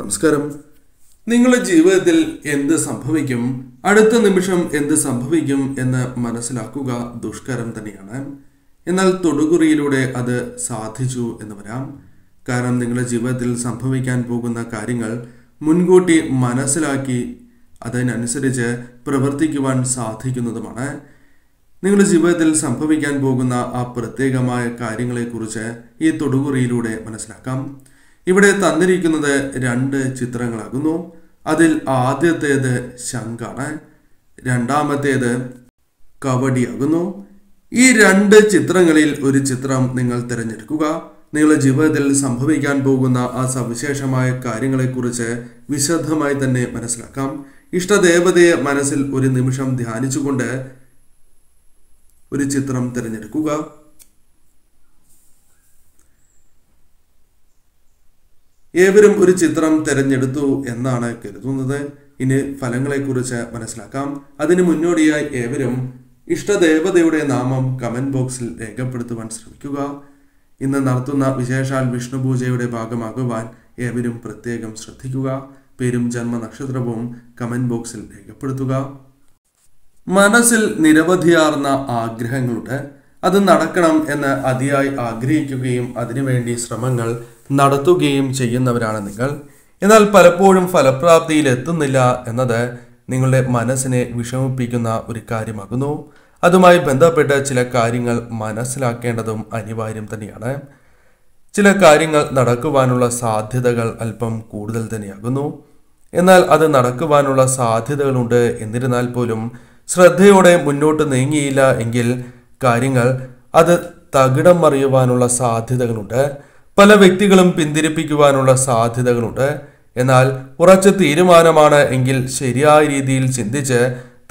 നമസ്കാരം നിങ്ങളുടെ ജീവിതത്തിൽ എന്ത് സംഭവിക്കും അടുത്ത നിമിഷം എന്ത് സംഭവിക്കും എന്ന് മനസ്സിലാക്കുക ദുഷ്കരം തന്നെയാണ് എന്നാൽ തൊടുകുറിയിലൂടെ അത് സാധിച്ചു എന്ന് വരാം കാരണം നിങ്ങളുടെ ജീവിതത്തിൽ സംഭവിക്കാൻ പോകുന്ന കാര്യങ്ങൾ മുൻകൂട്ടി മനസ്സിലാക്കി അതിനനുസരിച്ച് പ്രവർത്തിക്കുവാൻ സാധിക്കുന്നതുമാണ് നിങ്ങളുടെ ജീവിതത്തിൽ സംഭവിക്കാൻ പോകുന്ന ആ പ്രത്യേകമായ കാര്യങ്ങളെക്കുറിച്ച് ഈ തൊടുകുറിയിലൂടെ മനസ്സിലാക്കാം ഇവിടെ തന്നിരിക്കുന്നത് രണ്ട് ചിത്രങ്ങളാകുന്നു അതിൽ ആദ്യത്തേത് ശങ്കാണ് രണ്ടാമത്തേത് കവടിയാകുന്നു ഈ രണ്ട് ചിത്രങ്ങളിൽ ഒരു ചിത്രം നിങ്ങൾ തിരഞ്ഞെടുക്കുക നിങ്ങളുടെ ജീവിതത്തിൽ സംഭവിക്കാൻ പോകുന്ന ആ സവിശേഷമായ കാര്യങ്ങളെക്കുറിച്ച് വിശദമായി തന്നെ മനസ്സിലാക്കാം ഇഷ്ടദേവതയെ മനസ്സിൽ ഒരു നിമിഷം ധ്യാനിച്ചുകൊണ്ട് ഒരു ചിത്രം തിരഞ്ഞെടുക്കുക ഏവരും ഒരു ചിത്രം തിരഞ്ഞെടുത്തു എന്നാണ് കരുതുന്നത് ഇനി ഫലങ്ങളെക്കുറിച്ച് മനസ്സിലാക്കാം അതിന് മുന്നോടിയായി ഏവരും ഇഷ്ടദേവതയുടെ നാമം കമന്റ് ബോക്സിൽ രേഖപ്പെടുത്തുവാൻ ശ്രമിക്കുക ഇന്ന് നടത്തുന്ന വിശേഷാൽ വിഷ്ണു പൂജയുടെ ഭാഗമാകുവാൻ ഏവരും പ്രത്യേകം ശ്രദ്ധിക്കുക പേരും ജന്മനക്ഷത്രവും കമന്റ് ബോക്സിൽ രേഖപ്പെടുത്തുക മനസ്സിൽ നിരവധിയാർന്ന ആഗ്രഹങ്ങളുണ്ട് അത് നടക്കണം എന്ന് അതിയായി ആഗ്രഹിക്കുകയും അതിനുവേണ്ടി ശ്രമങ്ങൾ നടത്തുകയും ചെയ്യുന്നവരാണ് നിങ്ങൾ എന്നാൽ പലപ്പോഴും ഫലപ്രാപ്തിയിൽ എത്തുന്നില്ല എന്നത് നിങ്ങളുടെ മനസ്സിനെ വിഷമിപ്പിക്കുന്ന ഒരു കാര്യമാകുന്നു അതുമായി ബന്ധപ്പെട്ട് ചില കാര്യങ്ങൾ മനസ്സിലാക്കേണ്ടതും അനിവാര്യം തന്നെയാണ് ചില കാര്യങ്ങൾ നടക്കുവാനുള്ള സാധ്യതകൾ അല്പം കൂടുതൽ തന്നെയാകുന്നു എന്നാൽ അത് നടക്കുവാനുള്ള സാധ്യതകളുണ്ട് എന്നിരുന്നാൽ പോലും ശ്രദ്ധയോടെ മുന്നോട്ട് നീങ്ങിയില്ല എങ്കിൽ കാര്യങ്ങൾ അത് തകിടം മറിയുവാനുള്ള സാധ്യതകളുണ്ട് പല വ്യക്തികളും പിന്തിരിപ്പിക്കുവാനുള്ള സാധ്യതകളുണ്ട് എന്നാൽ ഉറച്ച തീരുമാനമാണ് എങ്കിൽ ശരിയായ രീതിയിൽ ചിന്തിച്ച്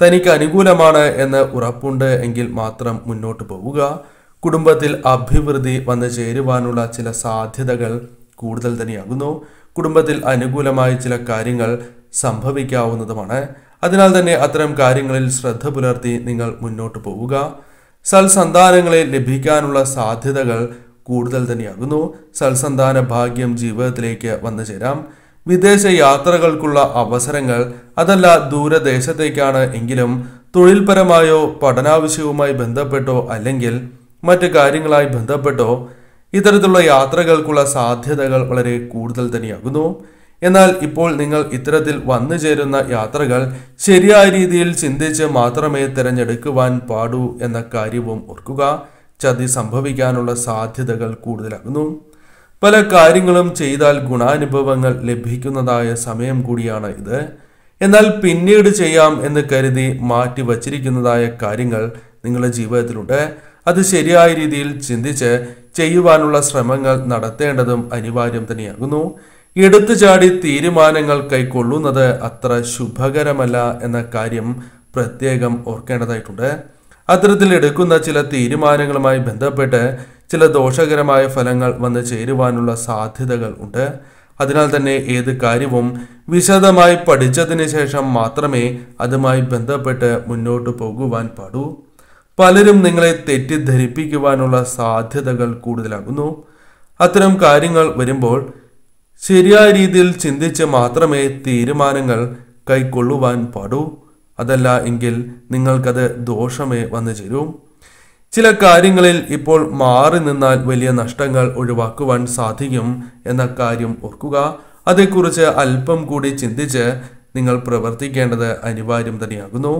തനിക്ക് അനുകൂലമാണ് എന്ന് ഉറപ്പുണ്ട് എങ്കിൽ മാത്രം മുന്നോട്ട് പോവുക കുടുംബത്തിൽ അഭിവൃദ്ധി വന്നു ചേരുവാനുള്ള ചില സാധ്യതകൾ കൂടുതൽ തന്നെയാകുന്നു കുടുംബത്തിൽ അനുകൂലമായ ചില കാര്യങ്ങൾ സംഭവിക്കാവുന്നതുമാണ് അതിനാൽ തന്നെ അത്തരം കാര്യങ്ങളിൽ ശ്രദ്ധ പുലർത്തി നിങ്ങൾ മുന്നോട്ട് പോവുക സൽസന്താനങ്ങളെ ലഭിക്കാനുള്ള സാധ്യതകൾ കൂടുതൽ തന്നെയാകുന്നു സൽസന്താന ഭാഗ്യം ജീവിതത്തിലേക്ക് വന്നു ചേരാം വിദേശ യാത്രകൾക്കുള്ള അവസരങ്ങൾ അതല്ല ദൂരദേശത്തേക്കാണ് എങ്കിലും തൊഴിൽപരമായോ പഠനാവശ്യവുമായി ബന്ധപ്പെട്ടോ അല്ലെങ്കിൽ മറ്റ് കാര്യങ്ങളായി ബന്ധപ്പെട്ടോ ഇത്തരത്തിലുള്ള യാത്രകൾക്കുള്ള സാധ്യതകൾ വളരെ കൂടുതൽ തന്നെയാകുന്നു എന്നാൽ ഇപ്പോൾ നിങ്ങൾ ഇത്തരത്തിൽ വന്നു ചേരുന്ന യാത്രകൾ ശരിയായ രീതിയിൽ ചിന്തിച്ച് മാത്രമേ തിരഞ്ഞെടുക്കുവാൻ പാടൂ എന്ന കാര്യവും ഓർക്കുക ചതി സംഭവിക്കാനുള്ള സാധ്യതകൾ കൂടുതലാകുന്നു പല കാര്യങ്ങളും ചെയ്താൽ ഗുണാനുഭവങ്ങൾ ലഭിക്കുന്നതായ സമയം കൂടിയാണ് ഇത് എന്നാൽ പിന്നീട് ചെയ്യാം എന്ന് കരുതി മാറ്റി വച്ചിരിക്കുന്നതായ കാര്യങ്ങൾ നിങ്ങളുടെ ജീവിതത്തിലുണ്ട് അത് ശരിയായ രീതിയിൽ ചിന്തിച്ച് ചെയ്യുവാനുള്ള ശ്രമങ്ങൾ നടത്തേണ്ടതും അനിവാര്യം തന്നെയാകുന്നു എടുത്തു ചാടി തീരുമാനങ്ങൾ കൈക്കൊള്ളുന്നത് അത്ര ശുഭകരമല്ല എന്ന കാര്യം പ്രത്യേകം ഓർക്കേണ്ടതായിട്ടുണ്ട് അത്തരത്തിൽ എടുക്കുന്ന ചില തീരുമാനങ്ങളുമായി ബന്ധപ്പെട്ട് ചില ദോഷകരമായ ഫലങ്ങൾ വന്ന് ചേരുവാനുള്ള സാധ്യതകൾ ഉണ്ട് അതിനാൽ തന്നെ ഏത് കാര്യവും വിശദമായി പഠിച്ചതിന് ശേഷം മാത്രമേ അതുമായി ബന്ധപ്പെട്ട് മുന്നോട്ട് പോകുവാൻ പാടൂ പലരും നിങ്ങളെ തെറ്റിദ്ധരിപ്പിക്കുവാനുള്ള സാധ്യതകൾ കൂടുതലാകുന്നു അത്തരം കാര്യങ്ങൾ വരുമ്പോൾ ശരിയായ രീതിയിൽ ചിന്തിച്ച് മാത്രമേ തീരുമാനങ്ങൾ കൈക്കൊള്ളുവാൻ പാടൂ അതല്ല എങ്കിൽ നിങ്ങൾക്കത് ദോഷമേ വന്നു ചേരൂ ചില കാര്യങ്ങളിൽ ഇപ്പോൾ മാറി നിന്നാൽ വലിയ നഷ്ടങ്ങൾ ഒഴിവാക്കുവാൻ സാധിക്കും എന്ന കാര്യം ഓർക്കുക അതേക്കുറിച്ച് അല്പം കൂടി ചിന്തിച്ച് നിങ്ങൾ പ്രവർത്തിക്കേണ്ടത് അനിവാര്യം തന്നെയാകുന്നു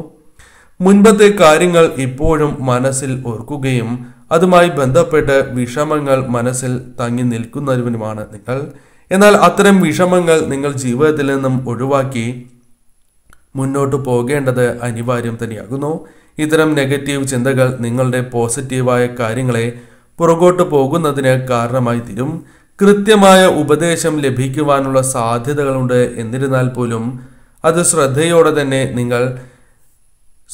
മുൻപത്തെ കാര്യങ്ങൾ ഇപ്പോഴും മനസ്സിൽ ഓർക്കുകയും അതുമായി ബന്ധപ്പെട്ട് വിഷമങ്ങൾ മനസ്സിൽ തങ്ങി നിൽക്കുന്നതിനുമാണ് നിങ്ങൾ എന്നാൽ അത്തരം വിഷമങ്ങൾ നിങ്ങൾ ജീവിതത്തിൽ നിന്നും ഒഴിവാക്കി മുന്നോട്ടു പോകേണ്ടത് അനിവാര്യം തന്നെയാകുന്നു ഇത്തരം നെഗറ്റീവ് ചിന്തകൾ നിങ്ങളുടെ പോസിറ്റീവായ കാര്യങ്ങളെ പുറകോട്ട് പോകുന്നതിന് കാരണമായി തീരും കൃത്യമായ ഉപദേശം ലഭിക്കുവാനുള്ള സാധ്യതകളുണ്ട് എന്നിരുന്നാൽ പോലും അത് ശ്രദ്ധയോടെ തന്നെ നിങ്ങൾ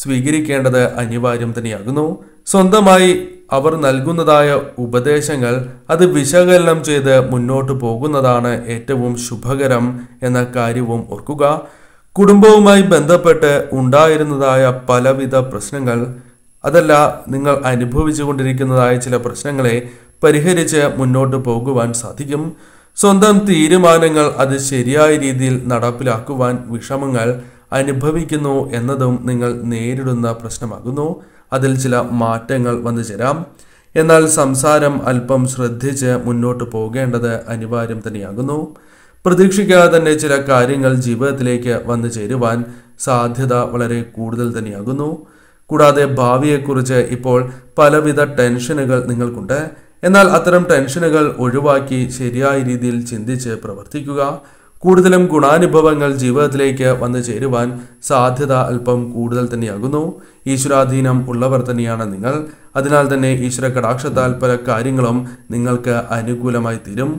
സ്വീകരിക്കേണ്ടത് അനിവാര്യം തന്നെയാകുന്നു സ്വന്തമായി അവർ നൽകുന്നതായ ഉപദേശങ്ങൾ അത് വിശകലനം ചെയ്ത് മുന്നോട്ട് പോകുന്നതാണ് ഏറ്റവും ശുഭകരം എന്ന കാര്യവും ഓർക്കുക കുടുംബവുമായി ബന്ധപ്പെട്ട് ഉണ്ടായിരുന്നതായ പലവിധ പ്രശ്നങ്ങൾ അതല്ല നിങ്ങൾ അനുഭവിച്ചു കൊണ്ടിരിക്കുന്നതായ ചില പ്രശ്നങ്ങളെ പരിഹരിച്ച് മുന്നോട്ട് പോകുവാൻ സാധിക്കും സ്വന്തം തീരുമാനങ്ങൾ അത് ശരിയായ രീതിയിൽ നടപ്പിലാക്കുവാൻ വിഷമങ്ങൾ അനുഭവിക്കുന്നു എന്നതും നിങ്ങൾ നേരിടുന്ന പ്രശ്നമാകുന്നു അതിൽ ചില മാറ്റങ്ങൾ വന്നു ചേരാം എന്നാൽ സംസാരം അല്പം ശ്രദ്ധിച്ച് മുന്നോട്ട് പോകേണ്ടത് അനിവാര്യം തന്നെയാകുന്നു പ്രതീക്ഷിക്കാതെ തന്നെ ചില കാര്യങ്ങൾ ജീവിതത്തിലേക്ക് വന്നു ചേരുവാൻ സാധ്യത വളരെ കൂടുതൽ തന്നെയാകുന്നു കൂടാതെ ഭാവിയെക്കുറിച്ച് ഇപ്പോൾ പലവിധ ടെൻഷനുകൾ നിങ്ങൾക്കുണ്ട് എന്നാൽ അത്തരം ടെൻഷനുകൾ ഒഴിവാക്കി ശരിയായ രീതിയിൽ ചിന്തിച്ച് പ്രവർത്തിക്കുക കൂടുതലും ഗുണാനുഭവങ്ങൾ ജീവിതത്തിലേക്ക് വന്നു ചേരുവാൻ സാധ്യത അല്പം കൂടുതൽ തന്നെയാകുന്നു ഈശ്വരാധീനം ഉള്ളവർ തന്നെയാണ് നിങ്ങൾ അതിനാൽ തന്നെ ഈശ്വര കടാക്ഷത്താൽ പല കാര്യങ്ങളും നിങ്ങൾക്ക് അനുകൂലമായി തീരും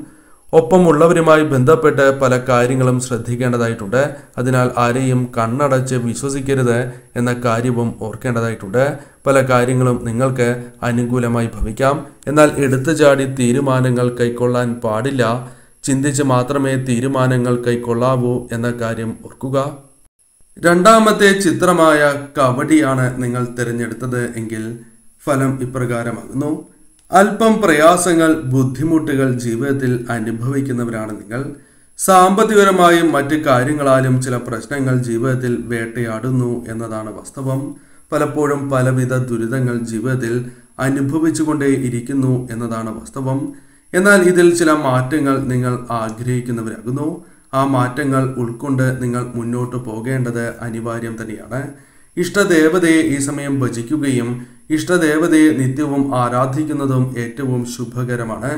ഒപ്പമുള്ളവരുമായി ബന്ധപ്പെട്ട് പല കാര്യങ്ങളും ശ്രദ്ധിക്കേണ്ടതായിട്ടുണ്ട് അതിനാൽ ആരെയും കണ്ണടച്ച് വിശ്വസിക്കരുത് എന്ന കാര്യവും ഓർക്കേണ്ടതായിട്ടുണ്ട് പല കാര്യങ്ങളും നിങ്ങൾക്ക് അനുകൂലമായി ഭവിക്കാം എന്നാൽ എടുത്തു ചാടി തീരുമാനങ്ങൾ കൈക്കൊള്ളാൻ പാടില്ല ചിന്തിച്ച് മാത്രമേ തീരുമാനങ്ങൾ കൈക്കൊള്ളാവൂ എന്ന കാര്യം ഓർക്കുക രണ്ടാമത്തെ ചിത്രമായ കബഡിയാണ് നിങ്ങൾ തിരഞ്ഞെടുത്തത് എങ്കിൽ ഫലം ഇപ്രകാരമാകുന്നു അല്പം പ്രയാസങ്ങൾ ബുദ്ധിമുട്ടുകൾ ജീവിതത്തിൽ അനുഭവിക്കുന്നവരാണ് നിങ്ങൾ സാമ്പത്തികപരമായും മറ്റ് കാര്യങ്ങളാലും ചില പ്രശ്നങ്ങൾ ജീവിതത്തിൽ വേട്ടയാടുന്നു എന്നതാണ് വാസ്തവം പലപ്പോഴും പലവിധ ദുരിതങ്ങൾ ജീവിതത്തിൽ അനുഭവിച്ചുകൊണ്ടേ ഇരിക്കുന്നു എന്നതാണ് വാസ്തവം എന്നാൽ ഇതിൽ ചില മാറ്റങ്ങൾ നിങ്ങൾ ആഗ്രഹിക്കുന്നവരാകുന്നു ആ മാറ്റങ്ങൾ ഉൾക്കൊണ്ട് നിങ്ങൾ മുന്നോട്ട് പോകേണ്ടത് അനിവാര്യം തന്നെയാണ് ഇഷ്ടദേവതയെ ഈ സമയം ഭജിക്കുകയും ഇഷ്ടദേവതയെ നിത്യവും ആരാധിക്കുന്നതും ഏറ്റവും ശുഭകരമാണ്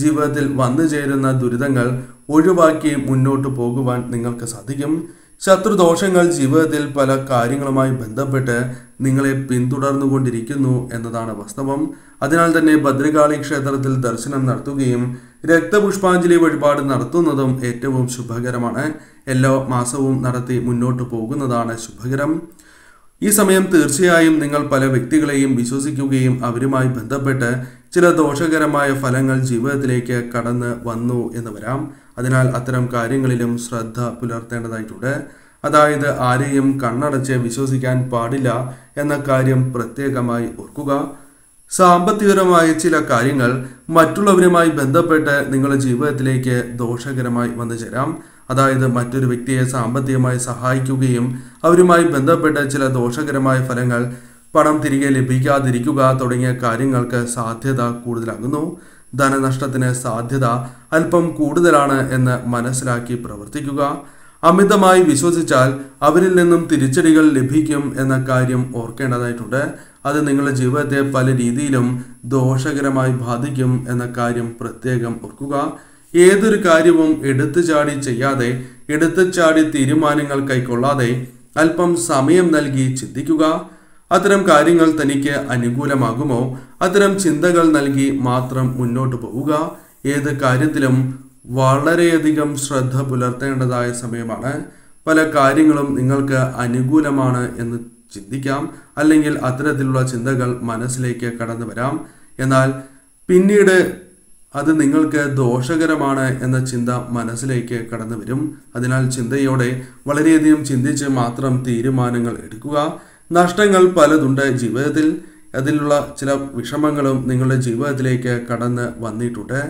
ജീവിതത്തിൽ വന്നു ചേരുന്ന ദുരിതങ്ങൾ ഒഴിവാക്കി മുന്നോട്ട് പോകുവാൻ നിങ്ങൾക്ക് സാധിക്കും ശത്രുദോഷങ്ങൾ ജീവിതത്തിൽ പല കാര്യങ്ങളുമായി ബന്ധപ്പെട്ട് നിങ്ങളെ പിന്തുടർന്നുകൊണ്ടിരിക്കുന്നു എന്നതാണ് വാസ്തവം അതിനാൽ തന്നെ ഭദ്രകാളി ക്ഷേത്രത്തിൽ ദർശനം നടത്തുകയും രക്തപുഷ്പാഞ്ജലി വഴിപാട് നടത്തുന്നതും ഏറ്റവും ശുഭകരമാണ് എല്ലാ മാസവും നടത്തി മുന്നോട്ട് പോകുന്നതാണ് ശുഭകരം ഈ സമയം തീർച്ചയായും നിങ്ങൾ പല വ്യക്തികളെയും വിശ്വസിക്കുകയും അവരുമായി ബന്ധപ്പെട്ട് ചില ദോഷകരമായ ഫലങ്ങൾ ജീവിതത്തിലേക്ക് കടന്ന് വന്നു എന്ന് വരാം അതിനാൽ അത്തരം കാര്യങ്ങളിലും ശ്രദ്ധ പുലർത്തേണ്ടതായിട്ടുണ്ട് അതായത് ആരെയും കണ്ണടച്ച് വിശ്വസിക്കാൻ പാടില്ല എന്ന കാര്യം പ്രത്യേകമായി ഓർക്കുക സാമ്പത്തികപരമായ ചില കാര്യങ്ങൾ മറ്റുള്ളവരുമായി ബന്ധപ്പെട്ട് നിങ്ങളുടെ ജീവിതത്തിലേക്ക് ദോഷകരമായി വന്നു ചേരാം അതായത് മറ്റൊരു വ്യക്തിയെ സാമ്പത്തികമായി സഹായിക്കുകയും അവരുമായി ബന്ധപ്പെട്ട ചില ദോഷകരമായ ഫലങ്ങൾ പണം തിരികെ ലഭിക്കാതിരിക്കുക തുടങ്ങിയ കാര്യങ്ങൾക്ക് സാധ്യത കൂടുതലാകുന്നു ധനനഷ്ടത്തിന് സാധ്യത അല്പം കൂടുതലാണ് എന്ന് മനസ്സിലാക്കി പ്രവർത്തിക്കുക അമിതമായി വിശ്വസിച്ചാൽ അവരിൽ നിന്നും തിരിച്ചടികൾ ലഭിക്കും എന്ന കാര്യം ഓർക്കേണ്ടതായിട്ടുണ്ട് അത് നിങ്ങളുടെ ജീവിതത്തെ പല രീതിയിലും ദോഷകരമായി ബാധിക്കും എന്ന കാര്യം പ്രത്യേകം ഓർക്കുക ഏതൊരു കാര്യവും എടുത്തു ചാടി ചെയ്യാതെ എടുത്തു ചാടി തീരുമാനങ്ങൾ കൈക്കൊള്ളാതെ അല്പം സമയം നൽകി ചിന്തിക്കുക അത്തരം കാര്യങ്ങൾ തനിക്ക് അനുകൂലമാകുമോ അത്തരം ചിന്തകൾ നൽകി മാത്രം മുന്നോട്ട് പോവുക ഏത് കാര്യത്തിലും വളരെയധികം ശ്രദ്ധ പുലർത്തേണ്ടതായ സമയമാണ് പല കാര്യങ്ങളും നിങ്ങൾക്ക് അനുകൂലമാണ് എന്ന് ചിന്തിക്കാം അല്ലെങ്കിൽ അത്തരത്തിലുള്ള ചിന്തകൾ മനസ്സിലേക്ക് കടന്നു വരാം എന്നാൽ പിന്നീട് അത് നിങ്ങൾക്ക് ദോഷകരമാണ് എന്ന ചിന്ത മനസ്സിലേക്ക് കടന്നു വരും അതിനാൽ ചിന്തയോടെ വളരെയധികം ചിന്തിച്ച് മാത്രം തീരുമാനങ്ങൾ എടുക്കുക നഷ്ടങ്ങൾ പലതുണ്ട് ജീവിതത്തിൽ അതിലുള്ള ചില വിഷമങ്ങളും നിങ്ങളുടെ ജീവിതത്തിലേക്ക് കടന്ന് വന്നിട്ടുണ്ട്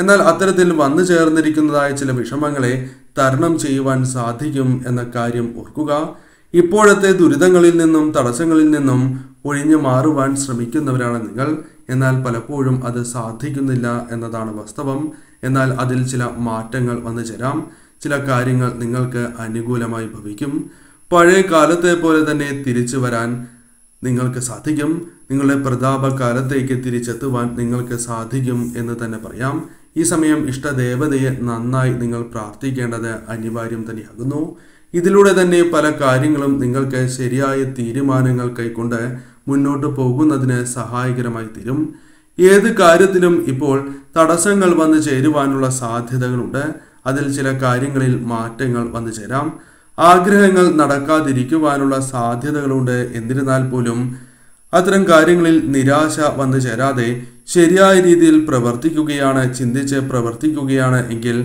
എന്നാൽ അത്തരത്തിൽ വന്നു ചേർന്നിരിക്കുന്നതായ ചില വിഷമങ്ങളെ തരണം ചെയ്യുവാൻ സാധിക്കും എന്ന കാര്യം ഓർക്കുക ഇപ്പോഴത്തെ ദുരിതങ്ങളിൽ നിന്നും തടസ്സങ്ങളിൽ നിന്നും ഒഴിഞ്ഞു മാറുവാൻ ശ്രമിക്കുന്നവരാണ് നിങ്ങൾ എന്നാൽ പലപ്പോഴും അത് സാധിക്കുന്നില്ല എന്നതാണ് വാസ്തവം എന്നാൽ അതിൽ ചില മാറ്റങ്ങൾ വന്നു ചേരാം ചില കാര്യങ്ങൾ നിങ്ങൾക്ക് അനുകൂലമായി ഭവിക്കും പഴയ കാലത്തെ പോലെ തന്നെ തിരിച്ചു വരാൻ നിങ്ങൾക്ക് സാധിക്കും നിങ്ങളുടെ പ്രതാപകാലത്തേക്ക് തിരിച്ചെത്തുവാൻ നിങ്ങൾക്ക് സാധിക്കും എന്ന് തന്നെ പറയാം ഈ സമയം ഇഷ്ടദേവതയെ നന്നായി നിങ്ങൾ പ്രാർത്ഥിക്കേണ്ടത് അനിവാര്യം തന്നെയാകുന്നു ഇതിലൂടെ തന്നെ പല കാര്യങ്ങളും നിങ്ങൾക്ക് ശരിയായ തീരുമാനങ്ങൾ കൈക്കൊണ്ട് മുന്നോട്ട് പോകുന്നതിന് സഹായകരമായി തീരും ഏത് കാര്യത്തിലും ഇപ്പോൾ തടസ്സങ്ങൾ വന്നു ചേരുവാനുള്ള സാധ്യതകളുണ്ട് അതിൽ ചില കാര്യങ്ങളിൽ മാറ്റങ്ങൾ വന്നു ചേരാം ആഗ്രഹങ്ങൾ നടക്കാതിരിക്കുവാനുള്ള സാധ്യതകളുണ്ട് എന്നിരുന്നാൽ പോലും അത്തരം കാര്യങ്ങളിൽ നിരാശ വന്നു ചേരാതെ ശരിയായ രീതിയിൽ പ്രവർത്തിക്കുകയാണ് ചിന്തിച്ച് പ്രവർത്തിക്കുകയാണ് എങ്കിൽ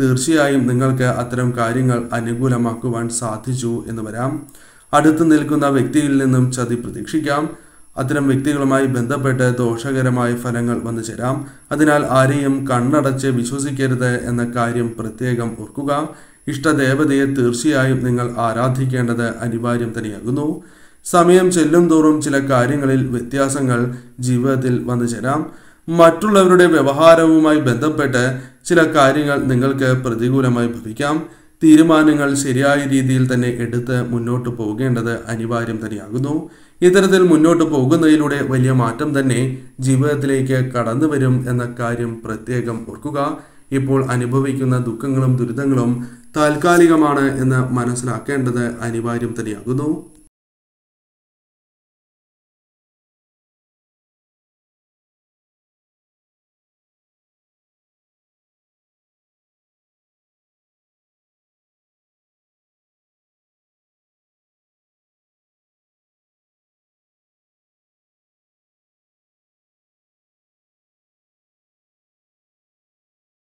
തീർച്ചയായും നിങ്ങൾക്ക് അത്തരം കാര്യങ്ങൾ അനുകൂലമാക്കുവാൻ സാധിച്ചു എന്ന് വരാം അടുത്ത് നിൽക്കുന്ന വ്യക്തിയിൽ നിന്നും ചതി പ്രതീക്ഷിക്കാം അത്തരം വ്യക്തികളുമായി ബന്ധപ്പെട്ട് ദോഷകരമായ ഫലങ്ങൾ വന്നു ചേരാം അതിനാൽ ആരെയും കണ്ണടച്ച് വിശ്വസിക്കരുത് എന്ന കാര്യം പ്രത്യേകം ഓർക്കുക ഇഷ്ടദേവതയെ തീർച്ചയായും നിങ്ങൾ ആരാധിക്കേണ്ടത് അനിവാര്യം തന്നെയാകുന്നു സമയം ചെല്ലും തോറും ചില കാര്യങ്ങളിൽ വ്യത്യാസങ്ങൾ ജീവിതത്തിൽ വന്നു ചേരാം മറ്റുള്ളവരുടെ വ്യവഹാരവുമായി ബന്ധപ്പെട്ട് ചില കാര്യങ്ങൾ നിങ്ങൾക്ക് പ്രതികൂലമായി ഭവിക്കാം തീരുമാനങ്ങൾ ശരിയായ രീതിയിൽ തന്നെ എടുത്ത് മുന്നോട്ട് പോകേണ്ടത് അനിവാര്യം തന്നെയാകുന്നു ഇത്തരത്തിൽ മുന്നോട്ട് പോകുന്നതിലൂടെ വലിയ മാറ്റം തന്നെ ജീവിതത്തിലേക്ക് കടന്നു വരും എന്ന കാര്യം പ്രത്യേകം ഓർക്കുക ഇപ്പോൾ അനുഭവിക്കുന്ന ദുഃഖങ്ങളും ദുരിതങ്ങളും താൽക്കാലികമാണ് എന്ന് മനസ്സിലാക്കേണ്ടത് അനിവാര്യം തന്നെയാകുന്നു